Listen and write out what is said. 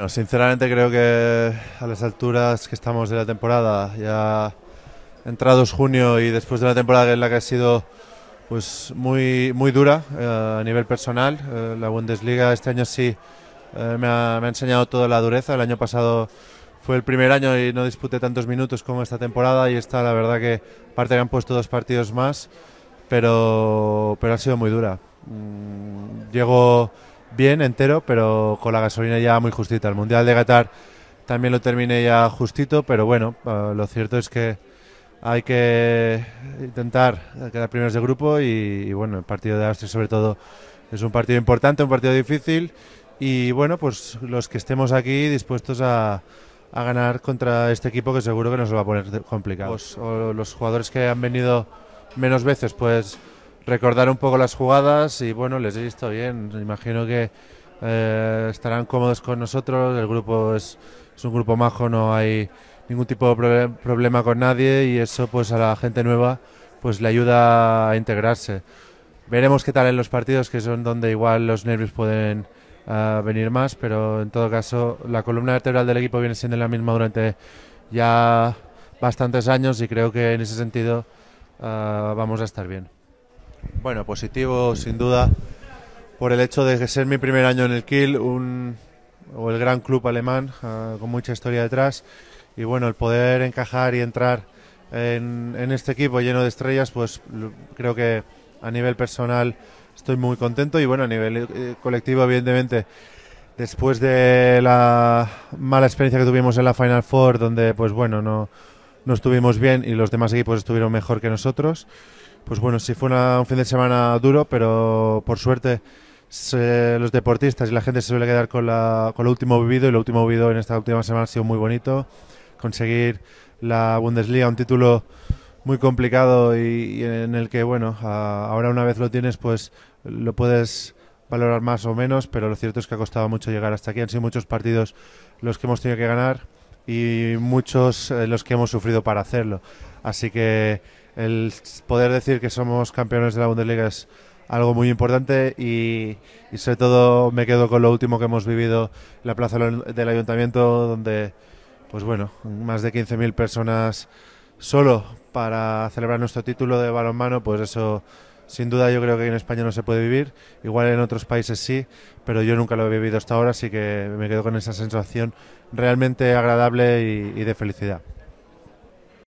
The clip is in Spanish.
Bueno, sinceramente creo que a las alturas que estamos de la temporada, ya entrados junio y después de una temporada en la que ha sido pues muy, muy dura eh, a nivel personal, eh, la Bundesliga este año sí eh, me, ha, enseñado toda la dureza. El año pasado fue el primer año y no disputé tantos minutos como esta temporada y esta la verdad que parte que han puesto dos partidos más, pero, pero ha sido muy dura. Mm, llego bien entero, pero con la gasolina ya muy justita. El Mundial de Qatar también lo terminé ya justito, pero bueno, eh, lo cierto es que hay que intentar quedar primeros de grupo y, bueno, el partido de Austria sobre todo es un partido importante, un partido difícil y bueno, pues los que estemos aquí dispuestos a, a ganar contra este equipo que seguro que nos va a poner complicado. Pues, los jugadores que han venido menos veces, pues recordar un poco las jugadas y bueno, les he visto bien. Imagino que eh, estarán cómodos con nosotros. El grupo es, un grupo majo, no hay ningún tipo de problema con nadie y eso pues a la gente nueva pues le ayuda a integrarse. Veremos qué tal en los partidos, que son donde igual los nervios pueden ah, venir más, pero en todo caso la columna vertebral del equipo viene siendo la misma durante ya bastantes años y creo que en ese sentido ah, vamos a estar bien. Bueno, positivo sin duda por el hecho de ser mi primer año en el Kiel, un, o el gran club alemán ah, con mucha historia detrás, y bueno, el poder encajar y entrar en, este equipo lleno de estrellas, pues creo que a nivel personal estoy muy contento y bueno, a nivel eh, colectivo evidentemente después de la mala experiencia que tuvimos en la Final Four, donde pues bueno, no no estuvimos bien y los demás equipos estuvieron mejor que nosotros. Pues bueno, sí fue un fin de semana duro, pero por suerte los deportistas y la gente se suele quedar con, la, lo último vivido y lo último vivido en esta última semana ha sido muy bonito. Conseguir la Bundesliga, un título muy complicado y, en el que, bueno, ahora una vez lo tienes, pues lo puedes valorar más o menos, pero lo cierto es que ha costado mucho llegar hasta aquí. Han sido muchos partidos los que hemos tenido que ganar y muchos eh, los que hemos sufrido para hacerlo. Así que el poder decir que somos campeones de la Bundesliga es algo muy importante y, sobre todo me quedo con lo último que hemos vivido en la plaza del ayuntamiento donde pues bueno más de 15.000 personas solo para celebrar nuestro título de balonmano pues eso sin duda yo creo que en España no se puede vivir, igual en otros países sí, pero yo nunca lo he vivido hasta ahora, así que me quedo con esa sensación realmente agradable y, de felicidad.